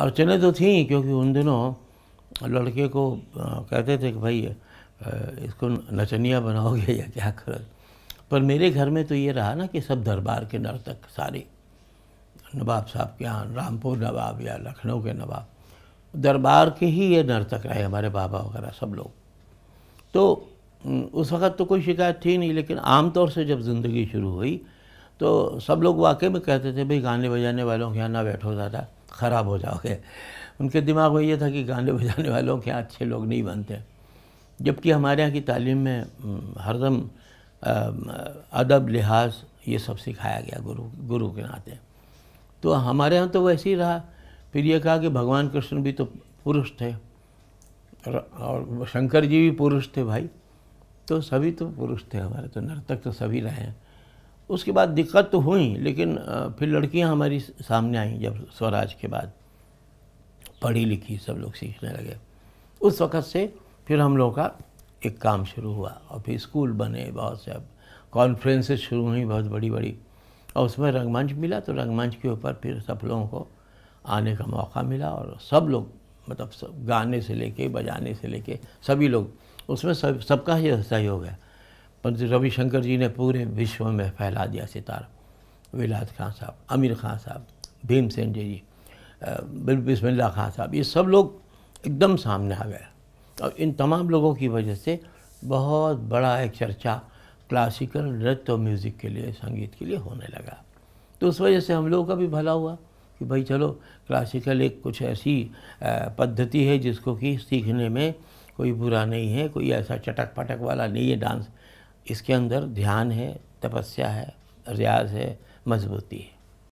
अड़चने तो थी क्योंकि उन दिनों लड़के को कहते थे कि भाई इसको नचनिया बनाओगे या क्या करो पर मेरे घर में तो ये रहा ना कि सब दरबार के नर्तक सारे नवाब साहब के यहाँ रामपुर नवाब या लखनऊ के नवाब दरबार के ही ये नर्तक रहे हमारे बाबा वगैरह सब लोग तो उस वक़्त तो कोई शिकायत थी नहीं लेकिन आम तौर से जब ज़िंदगी शुरू हुई तो सब लोग वाकई में कहते थे भाई गाने बजाने वालों के यहाँ ना बैठो ज़्यादा ख़राब हो जाओगे उनके दिमाग में ये था कि गाने बजाने वालों के यहाँ अच्छे लोग नहीं बनते जबकि हमारे यहाँ की तालीम में हरदम अदब लिहाज ये सब सिखाया गया गुरु गुरु के नाते तो हमारे यहाँ तो वैसे ही रहा फिर ये कहा कि भगवान कृष्ण भी तो पुरुष थे और शंकर जी भी पुरुष थे भाई तो सभी तो पुरुष थे हमारे तो नर्तक तो सभी रहे हैं उसके बाद दिक्कत तो हुई लेकिन फिर लड़कियां हमारी सामने आईं जब स्वराज के बाद पढ़ी लिखी सब लोग सीखने लगे उस वक़्त से फिर हम लोग का एक काम शुरू हुआ और फिर स्कूल बने बहुत से कॉन्फ्रेंसेस शुरू हुई बहुत बड़ी बड़ी और उसमें रंगमंच मिला तो रंगमंच के ऊपर फिर सब लोगों को आने का मौका मिला और सब लोग मतलब सब गाने से लेके बजाने से लेके सभी लोग उसमें सब सबका ही सहयोग है पंडित रविशंकर जी ने पूरे विश्व में फैला दिया सितार विलास खान साहब आमिर ख़ान साहब भीमसेन जी बिल बिस्मिल्ला खां साहब ये सब लोग एकदम सामने आ गए और इन तमाम लोगों की वजह से बहुत बड़ा एक चर्चा क्लासिकल नृत्य और म्यूज़िक के लिए संगीत के लिए होने लगा तो उस वजह से हम लोगों का भी भला हुआ कि भाई चलो क्लासिकल एक कुछ ऐसी पद्धति है जिसको कि सीखने में कोई बुरा नहीं है कोई ऐसा चटक पटक वाला नहीं है डांस इसके अंदर ध्यान है तपस्या है रियाज है मजबूती है